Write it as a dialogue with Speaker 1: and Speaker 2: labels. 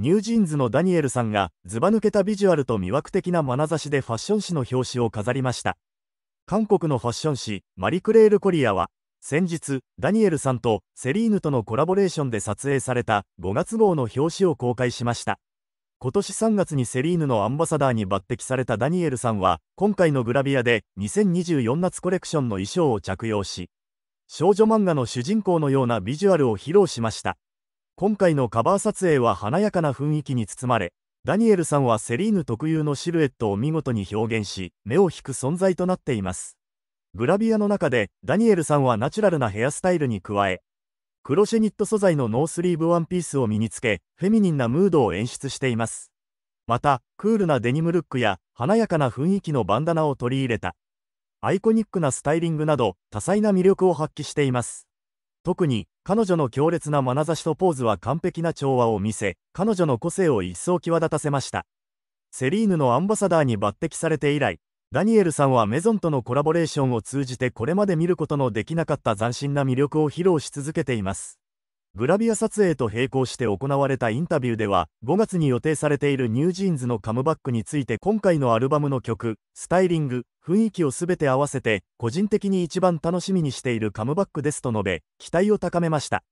Speaker 1: ニュージーンズのダニエルさんがずば抜けたビジュアルと魅惑的な眼差しでファッション誌の表紙を飾りました韓国のファッション誌マリクレール・コリアは先日ダニエルさんとセリーヌとのコラボレーションで撮影された5月号の表紙を公開しました今年3月にセリーヌのアンバサダーに抜擢されたダニエルさんは今回のグラビアで2024夏コレクションの衣装を着用し少女漫画の主人公のようなビジュアルを披露しました今回のカバー撮影は華やかな雰囲気に包まれ、ダニエルさんはセリーヌ特有のシルエットを見事に表現し、目を引く存在となっています。グラビアの中で、ダニエルさんはナチュラルなヘアスタイルに加え、クロシェニット素材のノースリーブワンピースを身につけ、フェミニンなムードを演出しています。また、クールなデニムルックや華やかな雰囲気のバンダナを取り入れた、アイコニックなスタイリングなど、多彩な魅力を発揮しています。特に、彼女の強烈な眼差しとポーズは完璧な調和を見せ、彼女の個性を一層際立たせました。セリーヌのアンバサダーに抜擢されて以来、ダニエルさんはメゾンとのコラボレーションを通じてこれまで見ることのできなかった斬新な魅力を披露し続けています。グラビア撮影と並行して行われたインタビューでは、5月に予定されているニュージーンズのカムバックについて今回のアルバムの曲、スタイリング、雰囲気を全て合わせて、個人的に一番楽しみにしているカムバックですと述べ、期待を高めました。